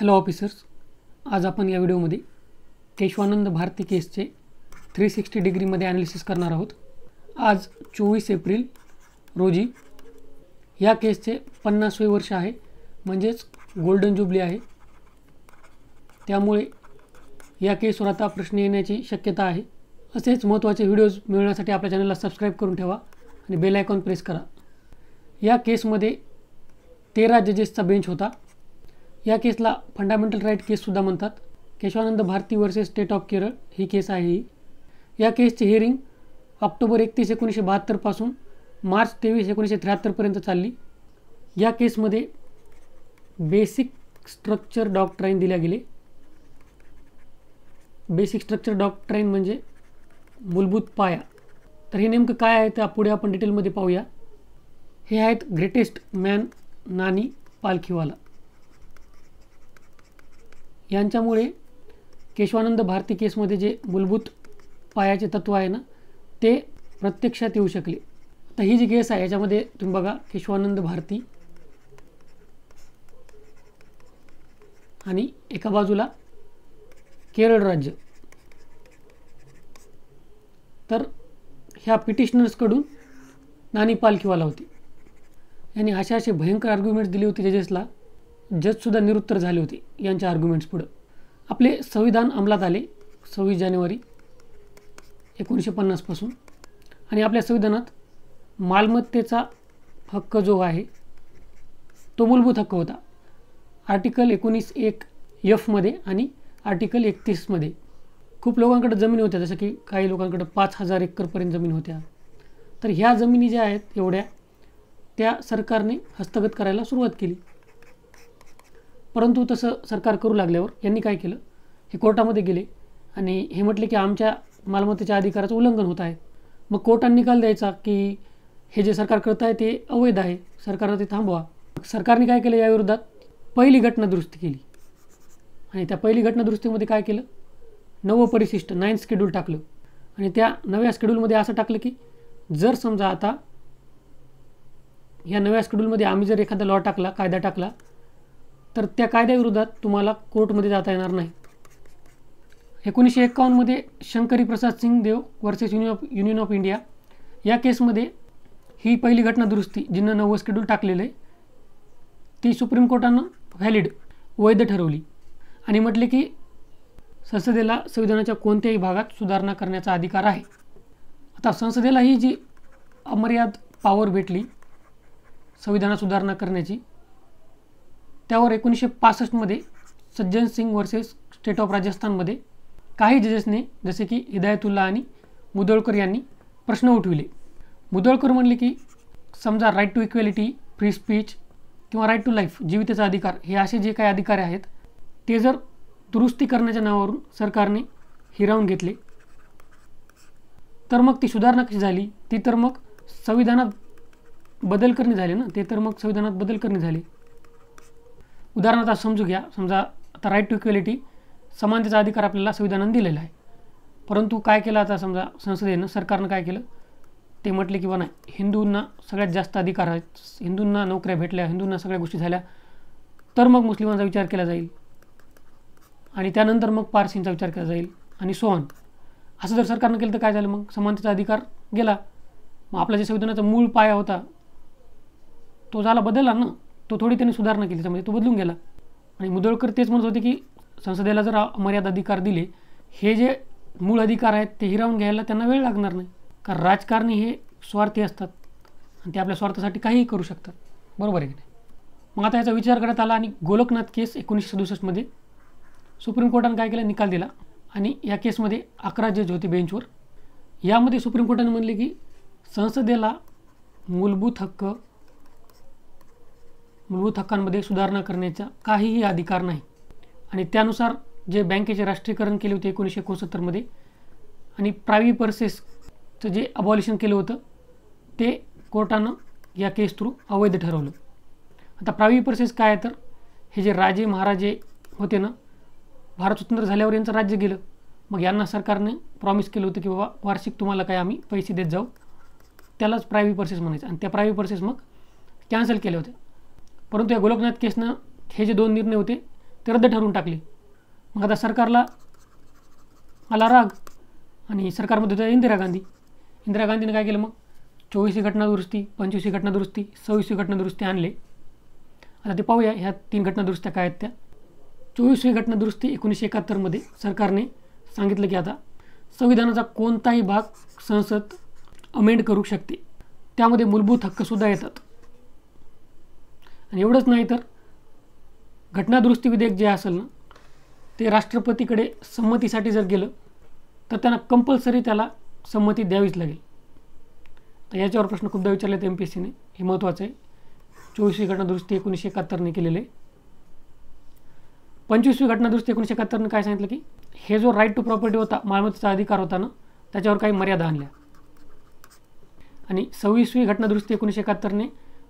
hello officers आज आपण या व्हिडिओमध्ये केशवानंद भारती केसचे थ्री सिक्स्टी डिग्रीमध्ये ॲनालिसिस करणार आहोत आज चोवीस एप्रिल रोजी या केसचे पन्नासवे वर्ष आहे म्हणजेच गोल्डन जुबली आहे त्यामुळे या केसवर आता प्रश्न येण्याची शक्यता आहे असेच महत्त्वाचे व्हिडिओज मिळवण्यासाठी आपल्या चॅनलला सबस्क्राईब करून ठेवा आणि बेल आयकॉन प्रेस करा या केसमध्ये तेरा जजेसचा बेंच होता या केसला फंडामेंटल राईट केससुद्धा म्हणतात Keshavananda Bharati versus state of Kerala ही केस आहे ही या केसची हिअरिंग ऑक्टोबर एकतीस एकोणीसशे बहात्तरपासून मार्च तेवीस एकोणीसशे त्र्याहत्तरपर्यंत चालली या केसमध्ये बेसिक स्ट्रक्चर डॉक्ट्राईन दिल्या गेले बेसिक स्ट्रक्चर डॉक्ट्राईन म्हणजे मूलभूत पाया तर हे नेमकं काय आहे ते पुढे आपण डिटेलमध्ये पाहूया हे आहेत ग्रेटेस्ट मॅन नानी पालखीवाला यांच्यामुळे केशवानंद भारती केसमध्ये जे मूलभूत पायाचे तत्व आहे ना ते प्रत्यक्षात येऊ शकले तर ही जी केस आहे याच्यामध्ये तुम्ही बघा केशवानंद भारती आणि एका बाजूला केरळ राज्य तर ह्या पिटिशनर्सकडून नानी पालखीवाला होती यांनी अशा असे भयंकर आर्ग्युमेंट्स दिली होती जजेसला जजसुद्धा निरुत्तर झाले होते यांच्या आर्ग्युमेंट्स पुढं आपले संविधान अंमलात आले सव्वीस जानेवारी एकोणीसशे पन्नासपासून आणि आपल्या संविधानात मालमत्तेचा हक्क जो आहे तो मूलभूत हक्क होता आर्टिकल एकोणीस एक यफमध्ये आणि आर्टिकल एकतीसमध्ये खूप लोकांकडे जमीन होत्या जसं की काही लोकांकडे पाच हजार एकरपर्यंत जमीन होत्या तर ह्या जमिनी ज्या आहेत एवढ्या त्या सरकारने हस्तगत करायला सुरुवात केली परंतु तसं सरकार करू लागल्यावर यांनी काय केलं हे कोर्टामध्ये गेले आणि हे म्हटले की आमच्या मालमत्तेच्या अधिकाराचं उल्लंघन होत आहे मग कोर्टाने निकाल द्यायचा की हे जे सरकार करत आहे ते अवैध आहे सरकारनं ते थांबवा सरकारने काय केलं याविरोधात पहिली घटना दुरुस्ती केली आणि त्या पहिली घटनादुरुस्तीमध्ये काय केलं नवं परिशिष्ट नाईन स्केड्यूल टाकलं आणि त्या नव्या स्केड्यूलमध्ये असं टाकलं की जर समजा आता या नव्या स्केड्यूलमध्ये आम्ही जर एखादा लॉ टाकला कायदा टाकला तर त्या कायद्याविरोधात तुम्हाला कोर्टमध्ये जाता येणार नाही एकोणीसशे एक्कावन्नमध्ये Shankari Prasad Singh Deo versus union of union of India या केसमध्ये ही पहिली घटना दुरुस्ती जिनं नवं स्केड्यूल टाकलेलं आहे ती सुप्रीम कोर्टानं व्हॅलिड वैध ठरवली आणि म्हटले की संसदेला संविधानाच्या कोणत्याही भागात सुधारणा करण्याचा अधिकार आहे आता संसदेला ही जी अमर्याद पॉवर भेटली संविधानात सुधारणा करण्याची त्यावर एकोणीसशे पासष्टमध्ये Sajjan Singh versus state of राजस्थानमध्ये काही जजेसने जसे की हिदायतुल्ला आणि मुदोळकर यांनी प्रश्न उठविले मुदोळकर म्हणले की समजा right to equality free speech किंवा राईट टू लाईफ जीवितेचा अधिकार हे असे जे काही अधिकार आहेत ते जर दुरुस्ती करण्याच्या नावावरून सरकारने हिरावून घेतले तर मग ती सुधारणा कशी झाली ती तर मग संविधानात बदल करणे झाले ना ते तर मग संविधानात बदल करणे झाले उदाहरणार्थ समजू घ्या समजा आता राईट टू इक्वेलिटी समानतेचा अधिकार आपल्याला संविधानानं दिलेला आहे परंतु काय केलं आता समजा संसदेनं सरकारनं काय केलं ते म्हटले किंवा नाही हिंदूंना सगळ्यात जास्त अधिकार आहेत हिंदूंना नोकऱ्या भेटल्या हिंदूंना सगळ्या गोष्टी झाल्या तर मग मुस्लिमांचा विचार केला जाईल आणि त्यानंतर मग पारसींचा विचार केला जाईल आणि सोहन असं जर सरकारनं केलं तर काय झालं मग समानतेचा अधिकार गेला मग आपला जे संविधानाचा मूळ पाया होता तो झाला बदलला ना तो थोडी त्यांनी सुधारणा केली त्यामध्ये तो बदलून गेला आणि मुदळकर तेच म्हणत होते की संसदेला जर मर्यादा अधिकार दिले हे जे मूळ अधिकार आहेत ते हिरावून घ्यायला त्यांना वेळ लागणार नाही कारण राजकारणी हे स्वार्थी असतात आणि ते आपल्या स्वार्थासाठी काहीही करू शकतात बरोबर आहे की नाही मग आता याचा विचार करण्यात आला आणि गोलकनाथ केस एकोणीसशे सदुसष्टमध्ये सुप्रीम कोर्टानं काय केलं निकाल दिला आणि या केसमध्ये अकरा जज होते बेंचवर यामध्ये सुप्रीम कोर्टाने म्हणले की संसदेला मूलभूत हक्क मूलभूत हक्कांमध्ये सुधारणा करण्याचा काहीही अधिकार नाही आणि त्यानुसार जे बँकेचे राष्ट्रीयकरण केले होते एकोणीसशे एकोणसत्तरमध्ये आणि प्रावी पर्सेसचं जे अबॉलिशन केलं होतं ते कोर्टानं या केस थ्रू अवैध ठरवलं आता प्रावी पर्सेस काय आहे तर हे जे राजे महाराजे होते ना भारत स्वतंत्र झाल्यावर यांचं राज्य गेलं मग यांना सरकारने प्रॉमिस केलं होतं की बाबा वार्षिक तुम्हाला काय आम्ही पैसे देत जाऊ त्यालाच प्रायव्ही पर्सेस म्हणायचं आणि त्या प्रायव्हेट पर्सेस मग कॅन्सल केले होते परंतु या गोलकनाथ केसनं हे जे दोन निर्णय होते ते रद्द ठरवून टाकले मग आता सरकारला आला राग आणि सरकारमध्ये होत्या इंदिरा गांधी इंदिरा गांधीनं काय केलं मग चोवीसशे दुरुस्ती पंचवीसशे घटनादुरुस्ती सव्वीसशे घटनादुरुस्ती आणले आता ते पाहूया ह्या तीन घटनादुरुस्त्या काय आहेत त्या घटना दुरुस्ती एकोणीसशे एकाहत्तरमध्ये सरकारने सांगितलं की आता संविधानाचा कोणताही भाग संसद अमेंड करू शकते त्यामध्ये मूलभूत हक्कसुद्धा येतात आणि एवढंच नाही तर घटनादुरुस्ती विधेयक जे असेल ना ते राष्ट्रपतीकडे संमतीसाठी जर गेलं तर त्यांना कंपल्सरी त्याला संमती द्यावीच लागेल तर याच्यावर प्रश्न खूपदा विचारले आहेत एम पी एस सीने हे महत्त्वाचं आहे चोवीसवी घटनादुरुस्ती एकोणीसशे एकाहत्तरने केलेले पंचवीसवी घटनादुरुस्ती एकोणीसशे एकाहत्तरने काय सांगितलं की हे जो राईट टू प्रॉपर्टी होता मालमत्तेचा अधिकार होता ना त्याच्यावर काही मर्यादा आणल्या आणि सव्वीसवी घटनादुरुस्ती एकोणीसशे एकाहत्तरने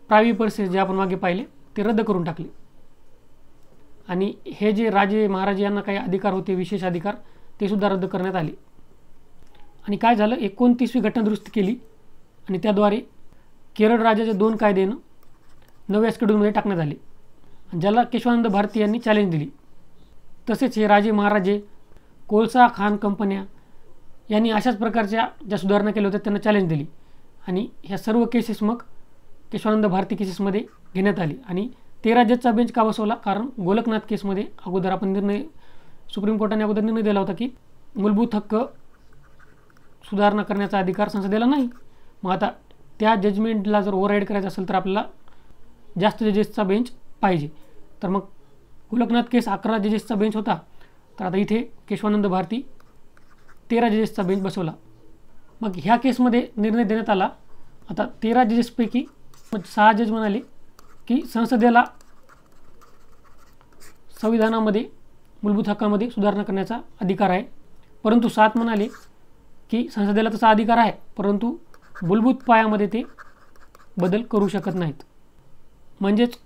प्रायव्ही पर्सेस जे आपण मागे पाहिले ते रद्द करून टाकले आणि हे जे राजे महाराजे यांना काही अधिकार होते विशेष अधिकार ते सुद्धा रद्द करण्यात आले आणि काय झालं एकोणतीसवी दुरुस्त केली आणि त्याद्वारे केरळ राज्याच्या दोन कायदेनं नव्या स्केड्यूलमध्ये टाकण्यात आले ज्याला केशवानंद भारती यांनी चॅलेंज दिली तसेच हे राजे महाराजे कोळसा खान कंपन्या यांनी अशाच प्रकारच्या ज्या सुधारणा केल्या होत्या त्यांना चॅलेंज दिली आणि ह्या सर्व केसेस मग केशवानंद भारती केसेसमध्ये घेण्यात आली आणि तेरा जजचा बेंच का बसवला कारण गोलकनाथ केसमध्ये अगोदर आपण निर्णय सुप्रीम कोर्टाने अगोदर निर्णय दिला होता की मूलभूत हक्क सुधारणा करण्याचा अधिकार संसदेला नाही मग आता त्या जजमेंटला जर ओव्हरराईड करायचं असेल तर आपल्याला जास्त जजेसचा बेंच पाहिजे तर मग गोलकनाथ केस अकरा जजेसचा बेंच होता तर आता इथे केशवानंद भारती तेरा जजेसचा बेंच बसवला मग ह्या केसमध्ये निर्णय देण्यात आला आता तेरा जजेसपैकी सहा जज म्हणाले की संसदेला संविधानामध्ये मूलभूत हक्कामध्ये सुधारणा करण्याचा अधिकार आहे परंतु सात म्हणाले की संसदेला तसा अधिकार आहे परंतु मूलभूत पायामध्ये ते बदल करू शकत नाहीत म्हणजेच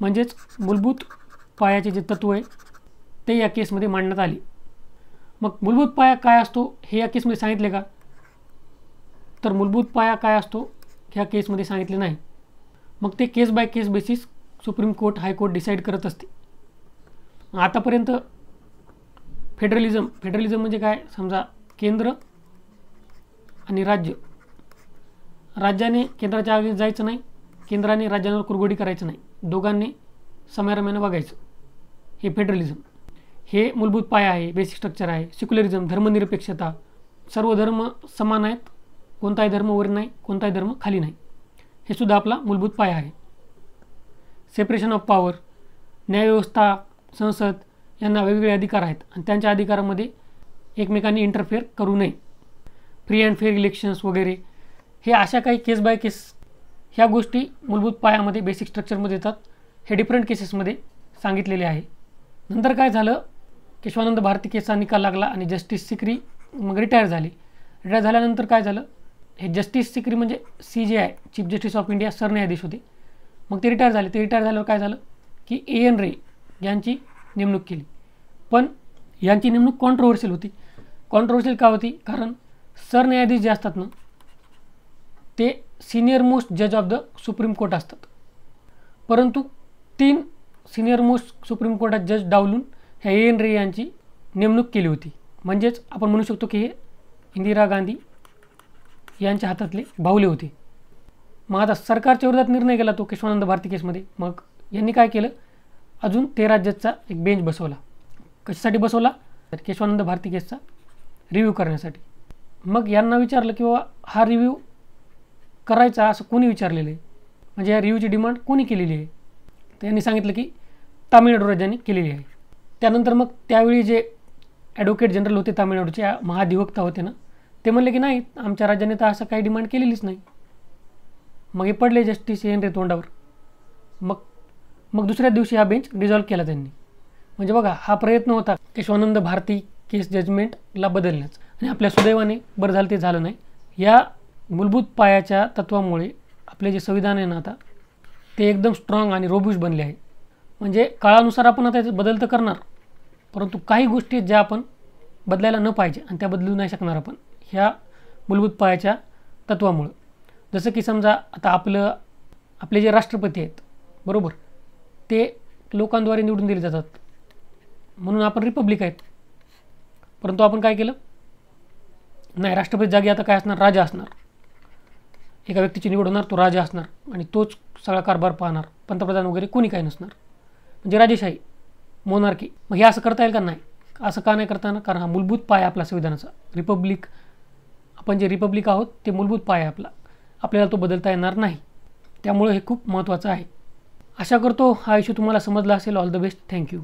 म्हणजेच मूलभूत पायाचे जे तत्व आहे ते या केसमध्ये मांडण्यात आले मग मूलभूत पाया काय असतो हे या केसमध्ये सांगितले का तर मूलभूत पाया काय असतो ह्या केसमध्ये सांगितले नाही मग ते case by case basis supreme court high court decide करत असते आतापर्यंत फेडरलिझम फेडरलिझम म्हणजे काय समजा केंद्र आणि राज्य राज्याने केंद्राच्या आगे जायचं नाही केंद्राने राज्यांवर कुरगोडी करायचं नाही दोघांनी समारम्यानं बघायचं हे फेडरलिझम हे मूलभूत पाया आहे बेसिक स्ट्रक्चर आहे सेक्युलरिझम धर्मनिरपेक्षता सर्व धर्म समान आहेत कोणताही धर्म वर नाही कोणताही धर्म खाली नाही हे सुद्धा आपला मूलभूत पाया आहे सेपरेशन ऑफ पॉवर न्यायव्यवस्था संसद यांना वेगवेगळे अधिकार आहेत आणि त्यांच्या अधिकारामध्ये एकमेकांनी इंटरफेअर करू नये फ्री अँड फेअर इलेक्शन्स वगैरे हे अशा काही केस बाय केस ह्या गोष्टी मूलभूत पायामध्ये बेसिक स्ट्रक्चरमध्ये येतात हे डिफरंट केसेसमध्ये सांगितलेले आहे नंतर काय झालं केशवानंद भारती केसचा निकाल लागला आणि जस्टिस सिकरी मग रिटायर झाली रिटायर झाल्यानंतर काय झालं हे जस्टिस सिक्री म्हणजे C J I chief justice of India सरन्यायाधीश होते मग ते रिटायर झाले ते रिटायर झाल्यावर काय झालं की ए एन रे यांची नेमणूक केली पण यांची नेमणूक कॉन्ट्रोवर्शियल होती कॉन्ट्रोवर्शियल का होती कारण सरन्यायाधीश जे असतात ना ते सिनियर मोस्ट जज ऑफ द सुप्रीम कोर्ट असतात परंतु तीन सिनियर मोस्ट सुप्रीम कोर्टात जज डावलून ह्या ए एन रे यांची नेमणूक केली होती म्हणजेच आपण म्हणू शकतो की हे इंदिरा गांधी यांच्या हातातले बाहुले होते मग आता सरकारच्या विरोधात निर्णय गेला तो केशवानंद भारती केसमध्ये मग यांनी काय केलं अजून ते राज्याचा एक बेंच बसवला कशासाठी बसवला तर केशवानंद भारती केसचा रिव्ह्यू करण्यासाठी मग यांना विचारलं की बाबा हा रिव्ह्यू करायचा असं कोणी विचारलेलं आहे म्हणजे या रिव्ह्यूची डिमांड कोणी केलेली आहे तर यांनी सांगितलं की तामिळनाडू राज्याने केलेली आहे त्यानंतर मग त्यावेळी जे ॲडव्होकेट जनरल होते तामिळनाडूचे महाधिवक्ता होते ना ते म्हणले की नाही आमच्या राज्याने तर असं काही डिमांड केलेलीच नाही मग हे पडले जस्टिस एन रे तोंडावर मग मग दुसऱ्या दिवशी हा बेंच रिझॉल्व्ह केला त्यांनी म्हणजे बघा हा प्रयत्न होता केशवानंद भारती केस जजमेंटला बदलण्याचा आणि आपल्या सुदैवाने बरं झालं ते झालं नाही या मूलभूत पायाच्या तत्वामुळे आपले जे संविधान आहे ना आता ते एकदम स्ट्रॉंग आणि रोबूश बनले आहे म्हणजे काळानुसार आपण आता बदल तर करणार परंतु काही गोष्टी आहेत ज्या आपण बदलायला न पाहिजे आणि त्या बदलू नाही शकणार आपण ह्या मूलभूत पायाच्या तत्वामुळं जसं की समजा आता आपलं आपले जे राष्ट्रपती आहेत बरोबर ते लोकांद्वारे निवडून दिले जातात म्हणून आपण रिपब्लिक आहेत परंतु आपण काय केलं नाही राष्ट्रपती जागी आता काय असणार राजा असणार एका व्यक्तीची निवड होणार तो राजा असणार आणि तोच सगळा कारभार पाहणार पंतप्रधान वगैरे कोणी काय नसणार म्हणजे राजेशाही मोनार्की मग हे असं करता येईल का नाही असं का नाही करताना कारण हा मूलभूत पाय आपला संविधानाचा रिपब्लिक आपण जे रिपब्लिक आहोत ते मूलभूत पाय आहे आपला आपल्याला तो बदलता येणार नाही त्यामुळे हे खूप महत्त्वाचं आहे आशा करतो हा इश्यू तुम्हाला समजला असेल ऑल द बेस्ट थँक्यू